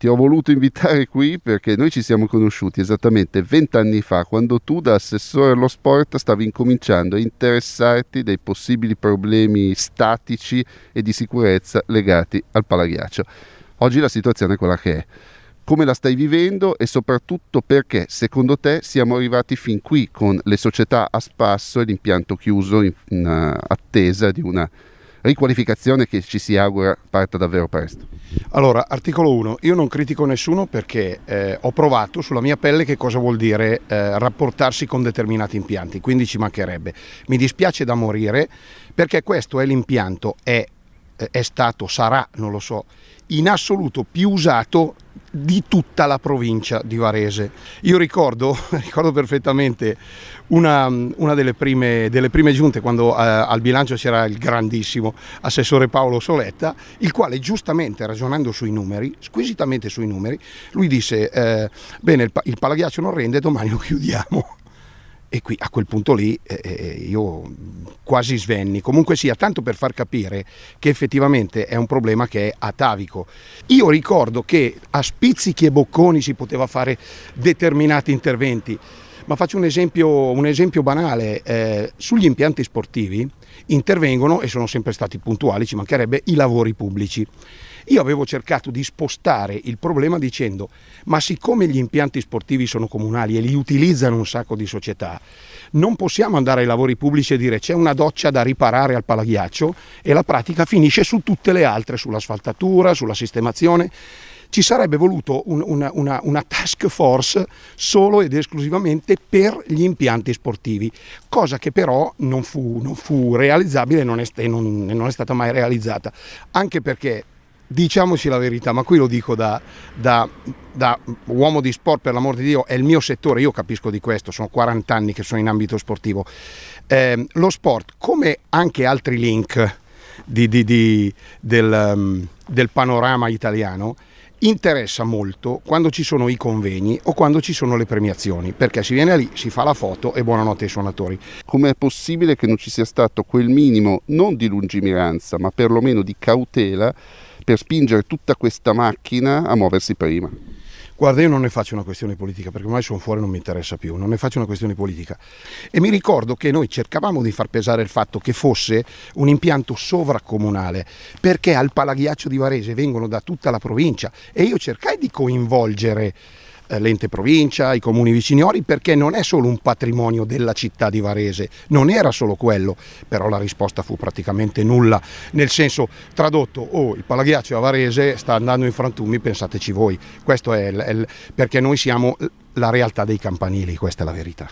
ti ho voluto invitare qui perché noi ci siamo conosciuti esattamente vent'anni fa, quando tu da assessore allo sport stavi incominciando a interessarti dei possibili problemi statici e di sicurezza legati al palaghiaccio. Oggi la situazione è quella che è. Come la stai vivendo e soprattutto perché secondo te siamo arrivati fin qui con le società a spasso e l'impianto chiuso in, in uh, attesa di una riqualificazione che ci si augura parta davvero presto. Allora, articolo 1, io non critico nessuno perché eh, ho provato sulla mia pelle che cosa vuol dire eh, rapportarsi con determinati impianti, quindi ci mancherebbe. Mi dispiace da morire perché questo è l'impianto, è eh, è stato, sarà, non lo so, in assoluto più usato di tutta la provincia di Varese. Io ricordo, ricordo perfettamente una, una delle, prime, delle, prime, giunte quando eh, al bilancio c'era il grandissimo assessore Paolo Soletta, il quale giustamente ragionando sui numeri, squisitamente sui numeri, lui disse eh, bene il, il palaghiaccio non rende, domani lo chiudiamo e qui a quel punto lì eh, eh, eh, io quasi svenni. Comunque sia, tanto per far capire che effettivamente è un problema che è atavico. Io ricordo che a spizzichi e bocconi si poteva fare determinati interventi, ma faccio un esempio, un esempio banale. Eh, sugli impianti sportivi intervengono, e sono sempre stati puntuali, ci mancherebbe, i lavori pubblici io avevo cercato di spostare il problema dicendo ma siccome gli impianti sportivi sono comunali e li utilizzano un sacco di società, non possiamo andare ai lavori pubblici e dire c'è una doccia da riparare al palaghiaccio e la pratica finisce su tutte le altre, sull'asfaltatura, sulla sistemazione ci sarebbe voluto un, una, una, una, task force solo ed esclusivamente per gli impianti sportivi, cosa che però non fu, non fu realizzabile e non, non, non è stata mai realizzata, anche perché diciamoci la verità, ma qui lo dico da, da, da, uomo di sport, per l'amor di Dio, è il mio settore, io capisco di questo, sono 40 anni che sono in ambito sportivo. Eh, lo sport, come anche altri link di, di, di, del, ehm, del panorama italiano, interessa molto quando ci sono i convegni o quando ci sono le premiazioni, perché si viene lì, si fa la foto e buonanotte ai suonatori. Com'è possibile che non ci sia stato quel minimo, non di lungimiranza, ma perlomeno di cautela per spingere tutta questa macchina a muoversi prima? Guarda, io non ne faccio una questione politica perché ormai sono fuori, e non mi interessa più, non ne faccio una questione politica. E mi ricordo che noi cercavamo di far pesare il fatto che fosse un impianto sovracomunale, perché al Palaghiaccio di Varese vengono da tutta la provincia e io cercai di coinvolgere eh, l'ente provincia, i comuni viciniori, perché non è solo un patrimonio della città di Varese, non era solo quello, però la risposta fu praticamente nulla, nel senso tradotto, oh il palaghiaccio a Varese sta andando in frantumi, pensateci voi, questo è, il, è il, perché noi siamo la realtà dei campanili, questa è la verità.